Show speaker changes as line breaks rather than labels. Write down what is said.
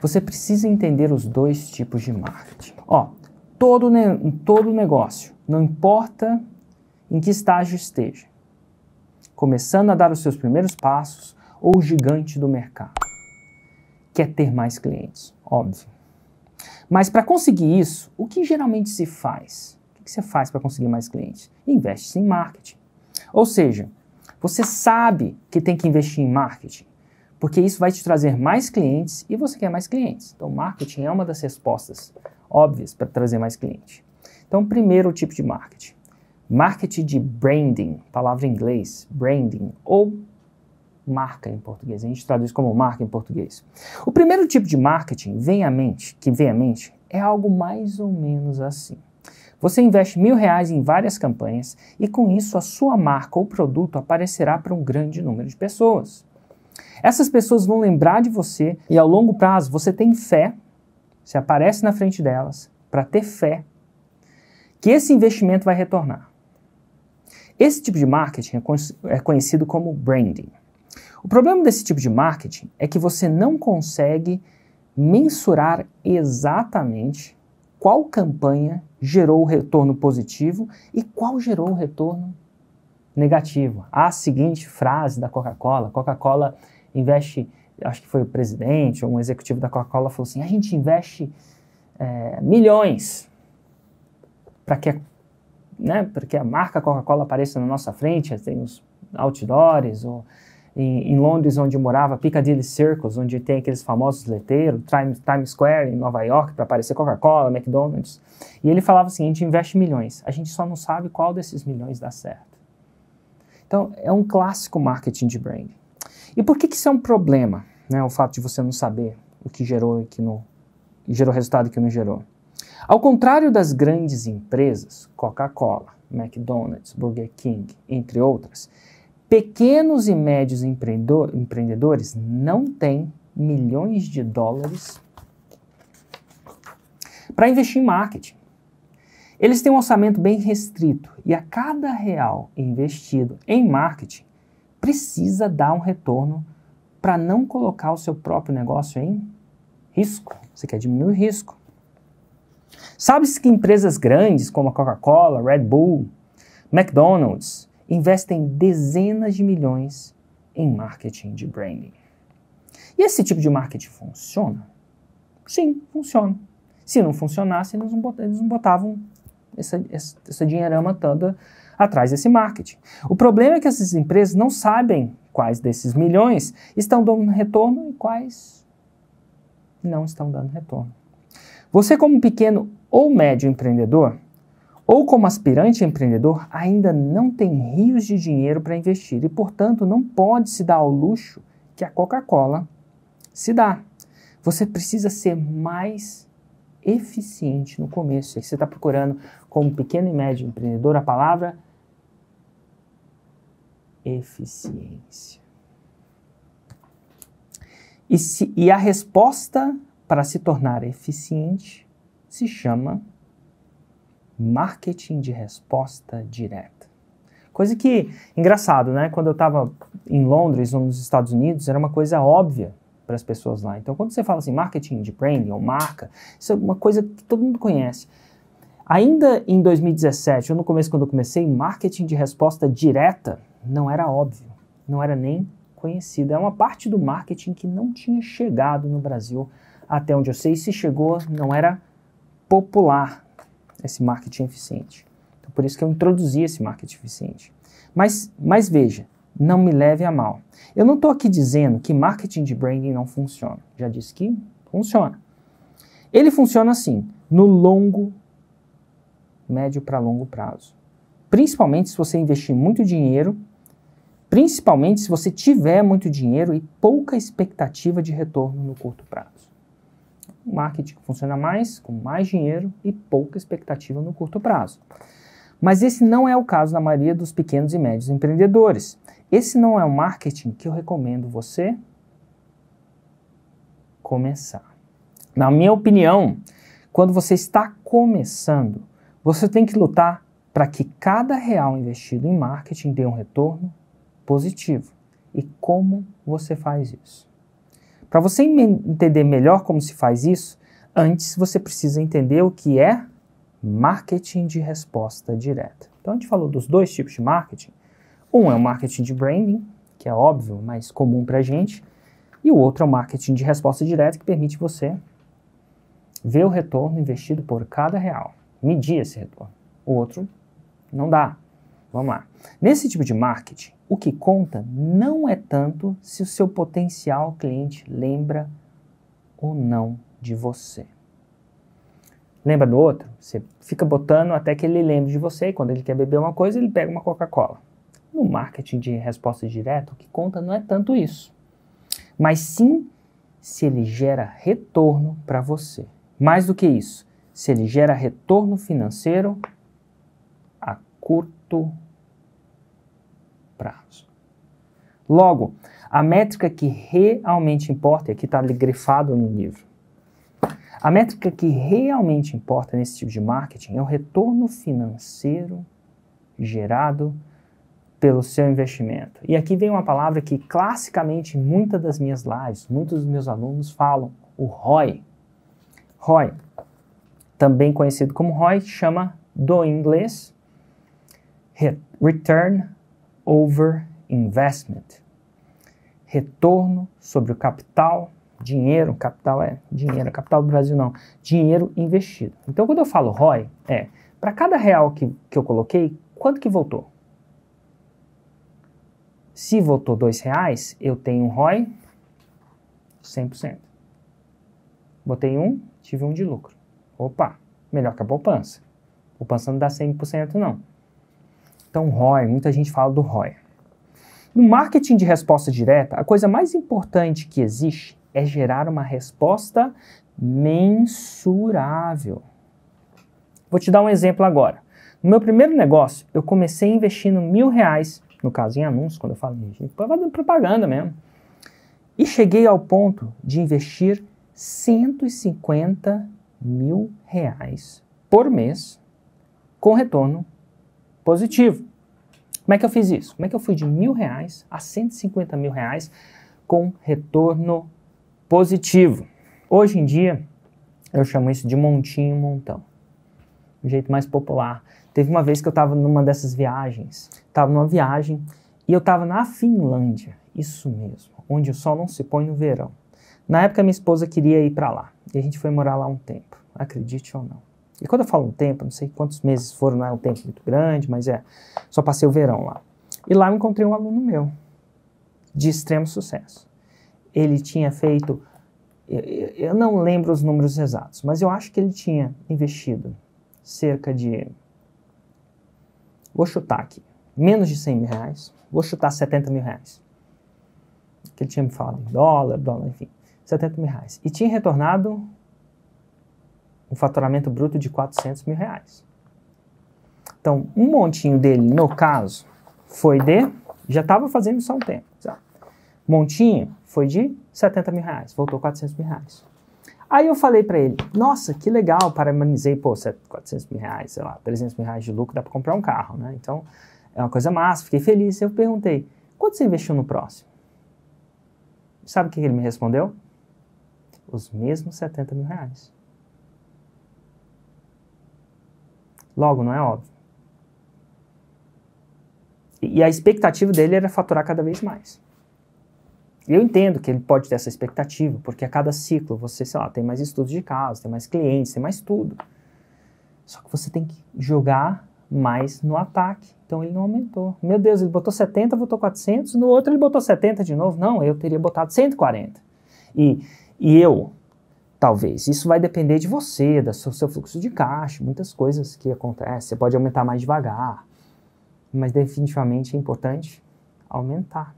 Você precisa entender os dois tipos de marketing. Ó, todo, ne todo negócio, não importa em que estágio esteja, começando a dar os seus primeiros passos ou gigante do mercado, quer ter mais clientes, óbvio. Mas para conseguir isso, o que geralmente se faz? O que você faz para conseguir mais clientes? Investe em marketing. Ou seja, você sabe que tem que investir em marketing porque isso vai te trazer mais clientes e você quer mais clientes. Então, marketing é uma das respostas óbvias para trazer mais cliente. Então, primeiro tipo de marketing. Marketing de branding, palavra em inglês, branding, ou marca em português. A gente traduz como marca em português. O primeiro tipo de marketing vem à mente, que vem à mente, é algo mais ou menos assim. Você investe mil reais em várias campanhas e com isso a sua marca ou produto aparecerá para um grande número de pessoas. Essas pessoas vão lembrar de você e ao longo prazo você tem fé, você aparece na frente delas para ter fé que esse investimento vai retornar. Esse tipo de marketing é, é conhecido como branding. O problema desse tipo de marketing é que você não consegue mensurar exatamente qual campanha gerou o retorno positivo e qual gerou o retorno negativo. A seguinte frase da Coca-Cola, Coca-Cola investe, acho que foi o presidente ou um executivo da Coca-Cola falou assim, a gente investe é, milhões para que, né, para que a marca Coca-Cola apareça na nossa frente, tem os outdoors, ou em, em, Londres, onde eu morava, Piccadilly Circus, onde tem aqueles famosos letreiros, Times Time Square, em Nova York, para aparecer Coca-Cola, McDonald's. E ele falava assim, a gente investe milhões, a gente só não sabe qual desses milhões dá certo. Então, é um clássico marketing de branding. E por que, que isso é um problema, né? O fato de você não saber o que gerou e que não gerou resultado e que não gerou. Ao contrário das grandes empresas, Coca-Cola, McDonald's, Burger King, entre outras, pequenos e médios empreendedores não têm milhões de dólares para investir em marketing. Eles têm um orçamento bem restrito e a cada real investido em marketing precisa dar um retorno para não colocar o seu próprio negócio em risco. Você quer diminuir o risco. Sabe-se que empresas grandes como a Coca-Cola, Red Bull, McDonald's investem dezenas de milhões em marketing de branding. E esse tipo de marketing funciona? Sim, funciona. Se não funcionasse, eles não botavam essa, essa dinheirama toda atrás desse marketing. O problema é que essas empresas não sabem quais desses milhões estão dando retorno e quais não estão dando retorno. Você, como pequeno ou médio empreendedor, ou como aspirante empreendedor, ainda não tem rios de dinheiro para investir e, portanto, não pode se dar ao luxo que a Coca-Cola se dá. Você precisa ser mais eficiente no começo. E você está procurando, como pequeno e médio empreendedor, a palavra eficiência. E, se, e a resposta para se tornar eficiente se chama marketing de resposta direta. Coisa que, engraçado, né? Quando eu estava em Londres ou nos Estados Unidos, era uma coisa óbvia para as pessoas lá. Então, quando você fala assim, marketing de branding ou marca, isso é uma coisa que todo mundo conhece. Ainda em 2017, ou no começo quando eu comecei, marketing de resposta direta não era óbvio, não era nem conhecido. É uma parte do marketing que não tinha chegado no Brasil até onde eu sei. Se chegou, não era popular esse marketing eficiente. Então, por isso que eu introduzi esse marketing eficiente. Mas, mas veja, não me leve a mal. Eu não estou aqui dizendo que marketing de branding não funciona. Já disse que funciona. Ele funciona assim, no longo, médio para longo prazo. Principalmente se você investir muito dinheiro, principalmente se você tiver muito dinheiro e pouca expectativa de retorno no curto prazo. O marketing funciona mais com mais dinheiro e pouca expectativa no curto prazo. Mas esse não é o caso na maioria dos pequenos e médios empreendedores. Esse não é o marketing que eu recomendo você começar. Na minha opinião, quando você está começando, você tem que lutar para que cada real investido em marketing dê um retorno positivo. E como você faz isso? Para você entender melhor como se faz isso, antes você precisa entender o que é marketing de resposta direta. Então a gente falou dos dois tipos de marketing. Um é o marketing de branding, que é óbvio, mas comum para a gente, e o outro é o marketing de resposta direta, que permite você ver o retorno investido por cada real, medir esse retorno. O outro não dá. Vamos lá. Nesse tipo de marketing, o que conta não é tanto se o seu potencial cliente lembra ou não de você lembra do outro. Você fica botando até que ele lembre de você. E quando ele quer beber uma coisa, ele pega uma Coca-Cola. No marketing de resposta direta, o que conta não é tanto isso, mas sim se ele gera retorno para você. Mais do que isso, se ele gera retorno financeiro a curto prazo. Logo, a métrica que realmente importa, e aqui está grifado no livro, a métrica que realmente importa nesse tipo de marketing é o retorno financeiro gerado pelo seu investimento. E aqui vem uma palavra que classicamente muitas das minhas lives, muitos dos meus alunos falam, o ROI. ROI, também conhecido como ROI, chama do inglês Return over Investment. Retorno sobre o capital dinheiro, capital é dinheiro, capital do Brasil não, dinheiro investido. Então quando eu falo ROI, é para cada real que, que eu coloquei, quanto que voltou? Se voltou dois reais, eu tenho um ROI 100%. Botei um, tive um de lucro. Opa, melhor que a poupança. Poupança não dá 100% não. Então ROI, muita gente fala do ROI. No marketing de resposta direta, a coisa mais importante que existe é gerar uma resposta mensurável. Vou te dar um exemplo agora. No meu primeiro negócio, eu comecei investindo mil reais, no caso em anúncios, quando eu falo em propaganda mesmo, e cheguei ao ponto de investir 150 mil reais por mês com retorno positivo. Como é que eu fiz isso? Como é que eu fui de mil reais a 150 mil reais com retorno positivo. Hoje em dia, eu chamo isso de montinho montão. O jeito mais popular. Teve uma vez que eu estava numa dessas viagens. Estava numa viagem e eu estava na Finlândia. Isso mesmo. Onde o sol não se põe no verão. Na época, minha esposa queria ir para lá. E a gente foi morar lá um tempo. Acredite ou não. E quando eu falo um tempo, não sei quantos meses foram, não é um tempo muito grande, mas é. Só passei o verão lá. E lá eu encontrei um aluno meu, de extremo sucesso ele tinha feito, eu, não lembro os números exatos, mas eu acho que ele tinha investido cerca de, vou chutar aqui, menos de 100 mil reais, vou chutar 70 mil reais. Que ele tinha me falado em dólar, dólar, enfim, 70 mil reais. E tinha retornado um faturamento bruto de 400 mil reais. Então, um montinho dele, no caso, foi de. Já estava fazendo só um tempo. Montinho foi de 70 mil reais, voltou 400 mil reais. Aí eu falei para ele, nossa, que legal, parabenizei, pô, 400 é mil reais, sei lá, 300 mil reais de lucro, dá para comprar um carro, né? Então, é uma coisa massa, fiquei feliz. Eu perguntei, quanto você investiu no próximo? Sabe o que ele me respondeu? Os mesmos 70 mil reais. Logo, não é óbvio. E a expectativa dele era faturar cada vez mais eu entendo que ele pode ter essa expectativa, porque a cada ciclo você, sei lá, tem mais estudos de caso, tem mais clientes, tem mais tudo. Só que você tem que jogar mais no ataque. Então ele não aumentou. Meu Deus, ele botou 70, botou 400, no outro ele botou 70 de novo. Não, eu teria botado 140. E, e eu, talvez, isso vai depender de você, do seu, seu fluxo de caixa, muitas coisas que acontecem. Você pode aumentar mais devagar, mas definitivamente é importante aumentar.